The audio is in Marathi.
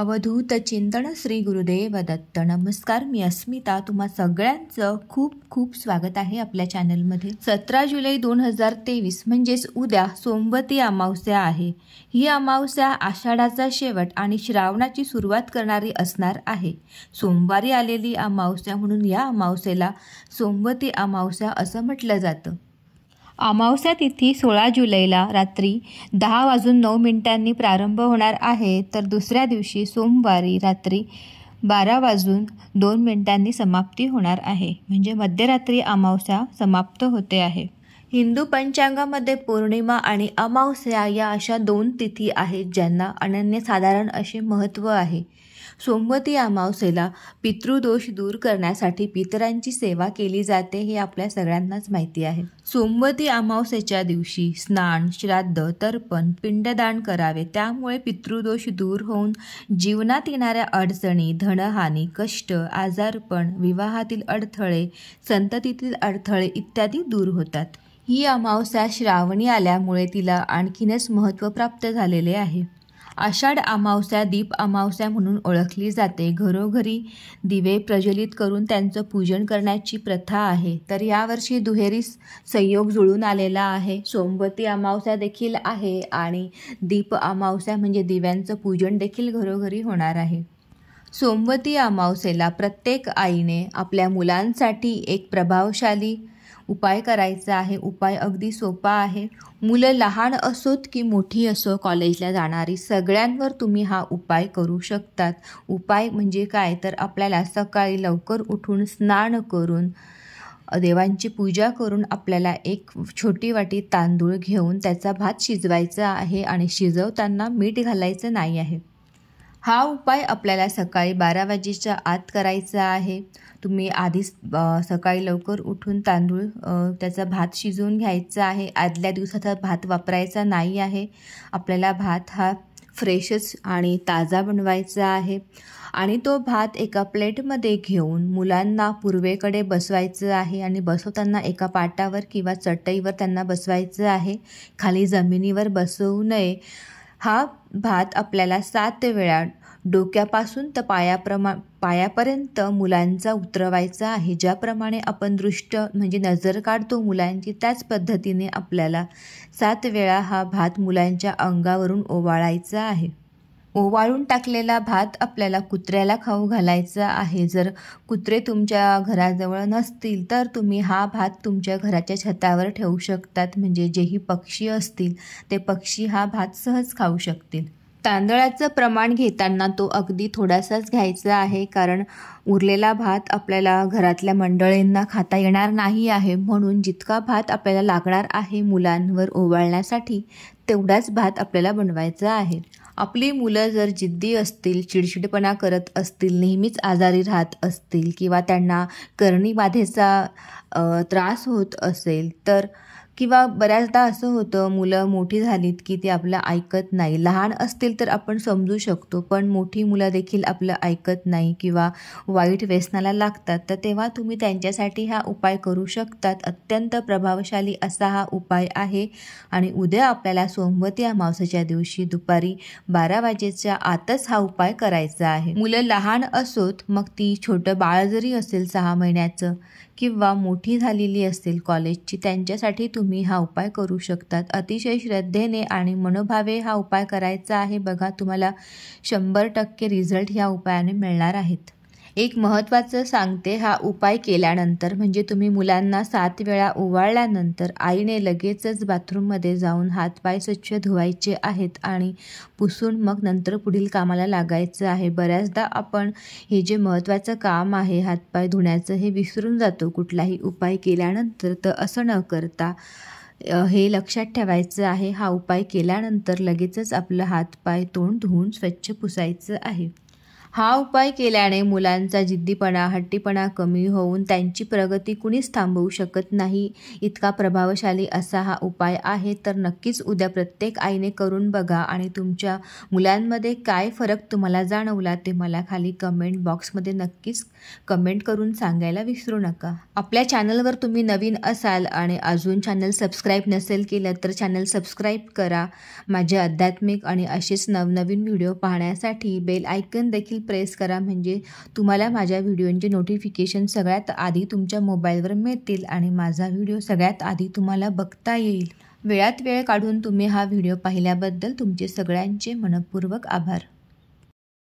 अवधूत चिंतन श्री गुरुदेव दत्त नमस्कार मी अस्मिता तुम्हा सगळ्यांचं खूप खूप स्वागत आहे आपल्या चॅनलमध्ये सतरा जुलै दोन हजार तेवीस म्हणजेच उद्या सोमवती अमावस्या आहे ही अमावस्या आषाढाचा शेवट आणि श्रावणाची सुरुवात करणारी असणार आहे सोमवारी आलेली अमावस्या म्हणून या अमावस्येला सोमवती अमावस्या असं म्हटलं जातं अमावस्या तिथी सोळा जुलैला रात्री दहा वाजून नऊ मिनिटांनी प्रारंभ होणार आहे तर दुसऱ्या दिवशी सोमवारी रात्री बारा वाजून दोन मिनिटांनी समाप्ती होणार आहे म्हणजे मध्यरात्री अमावस्या समाप्त होते आहे हिंदू पंचांगामध्ये पौर्णिमा आणि अमावस्या या अशा दोन तिथी आहेत ज्यांना अनन्यसाधारण असे महत्त्व आहे सोमवती अमावसेला पितृदोष दूर करण्यासाठी पितरांची सेवा केली जाते हे आपल्या सगळ्यांनाच माहिती आहे सोमवती अमावसेच्या दिवशी स्नान श्राद्ध तर्पण पिंडदान करावे त्यामुळे पितृदोष दूर होऊन जीवनात येणाऱ्या अडचणी धनहानी कष्ट आजारपण विवाहातील अडथळे संततीतील अडथळे इत्यादी दूर होतात ही अमावस्या श्रावणी आल्यामुळे तिला आणखीनच महत्त्व प्राप्त झालेले आहे आषाढ अमावस्या दीप अमावस्या म्हणून ओळखली जाते घरोघरी दिवे प्रज्वलित करून त्यांचं पूजन करण्याची प्रथा आहे तर यावर्षी दुहेरी संयोग जुळून आलेला आहे सोमवती अमावस्या देखील आहे आणि दीप अमावस्या म्हणजे दिव्यांचं पूजन देखील घरोघरी होणार आहे सोमवती अमावस्येला प्रत्येक आईने आपल्या मुलांसाठी एक प्रभावशाली उपाय करायचा आहे उपाय अगदी सोपा आहे मुलं लहान असोत की मोठी असो कॉलेजला जाणारी सगळ्यांवर तुम्ही हा उपाय करू शकतात उपाय म्हणजे काय तर आपल्याला सकाळी लवकर उठून स्नान करून देवांची पूजा करून आपल्याला एक छोटी वाटी तांदूळ घेऊन त्याचा भात शिजवायचा आहे आणि शिजवताना मीठ घालायचं नाही आहे हा उपाय आपल्याला सकाळी बारा वाजेच्या आत करायचा आहे तुम्ही आधीच सकाळी लवकर उठून तांदूळ त्याचा भात शिजवून घ्यायचा आहे आदल्या दिवसाचा भात वापरायचा नाही आहे आपल्याला भात हा फ्रेशच आणि ताजा बनवायचा आहे आणि तो भात एका प्लेटमध्ये घेऊन मुलांना पूर्वेकडे बसवायचं आहे आणि बसवताना एका पाटावर किंवा चटईवर त्यांना बसवायचं आहे खाली जमिनीवर बसवू नये हा भात आपल्याला सात वेळा डोक्यापासून तर पायाप्रमा पायापर्यंत मुलांचा उतरवायचा आहे ज्याप्रमाणे आपण दृष्ट म्हणजे नजर काढतो मुलांची त्याच पद्धतीने आपल्याला सात वेळा हा भात मुलांच्या अंगावरून ओवाळायचा आहे ओवाळून टाकलेला भात आपल्याला कुत्र्याला खाऊ घालायचा आहे जर कुत्रे तुमच्या घराजवळ नसतील तर तुम्ही हा भात तुमच्या घराच्या छतावर ठेवू शकतात म्हणजे जेही पक्षी असतील ते पक्षी हा भात सहज खाऊ शकतील तांदळाचं प्रमाण घेताना तो अगदी थोडासाच घ्यायचा आहे कारण उरलेला भात आपल्याला घरातल्या मंडळींना खाता येणार नाही आहे म्हणून जितका भात आपल्याला लागणार आहे मुलांवर ओवाळण्यासाठी तेवढाच भात आपल्याला बनवायचा आहे आपली मुलं जर जिद्दी असतील चिडचिडपणा करत असतील नेहमीच आजारी राहत असतील किंवा त्यांना करणी बाधेचा त्रास होत असेल तर किंवा बऱ्याचदा असं होतं मुलं मोठी झालीत की ते आपलं ऐकत नाही लहान असतील तर आपण समजू शकतो पण मोठी मुलं देखील आपलं ऐकत नाही किंवा वाईट व्यसनाला लागतात तर तेव्हा तुम्ही त्यांच्यासाठी हा उपाय करू शकतात अत्यंत प्रभावशाली असा हा उपाय आहे आणि उद्या आपल्याला सोमवती अमावस्याच्या दिवशी दुपारी बारा वाजेच्या आतच हा उपाय करायचा आहे मुलं लहान असोत मग ती छोटं बाळ जरी असेल सहा महिन्याचं किंवा मोठी झालेली असेल कॉलेजची त्यांच्यासाठी तुम्ही तुम्ही हा उपाय करू शकतात अतिशय श्रद्धेने आणि मनोभावे हा उपाय करायचा आहे बघा तुम्हाला शंभर टक्के रिझल्ट ह्या उपायाने मिळणार आहेत एक महत्त्वाचं सांगते हा उपाय केल्यानंतर म्हणजे तुम्ही मुलांना सात वेळा ओवाळल्यानंतर आईने लगेचच बाथरूममध्ये जाऊन हातपाय स्वच्छ धुवायचे आहेत आणि पुसून मग नंतर पुढील कामाला लागायचं आहे बऱ्याचदा आपण हे जे महत्त्वाचं काम आहे हातपाय धुण्याचं हे विसरून जातो कुठलाही उपाय केल्यानंतर तर असं न करता हे लक्षात ठेवायचं आहे हा उपाय केल्यानंतर लगेचच आपलं हातपाय तोंड धुवून स्वच्छ पुसायचं आहे हा उपाय केल्याने मुलांचा जिद्दीपणा हट्टीपणा कमी होऊन त्यांची प्रगती कुणीच थांबवू शकत नाही इतका प्रभावशाली असा हा उपाय आहे तर नक्कीच उद्या प्रत्येक आईने करून बघा आणि तुमच्या मुलांमध्ये काय फरक तुम्हाला जाणवला ते मला खाली कमेंट बॉक्समध्ये नक्कीच कमेंट करून सांगायला विसरू नका आपल्या चॅनलवर तुम्ही नवीन असाल आणि अजून चॅनल सबस्क्राईब नसेल केलं तर चॅनल सबस्क्राईब करा माझे आध्यात्मिक आणि असेच नवनवीन व्हिडिओ पाहण्यासाठी बेल आयकन देखील प्रेस करा म्हणजे तुम्हाला माझ्या व्हिडिओंचे नोटिफिकेशन सगळ्यात आधी तुमच्या मोबाईलवर मिळतील आणि माझा व्हिडिओ सगळ्यात आधी तुम्हाला बघता येईल वेळात वेळ काढून तुम्ही हा व्हिडिओ पाहिल्याबद्दल तुमचे सगळ्यांचे मनपूर्वक आभार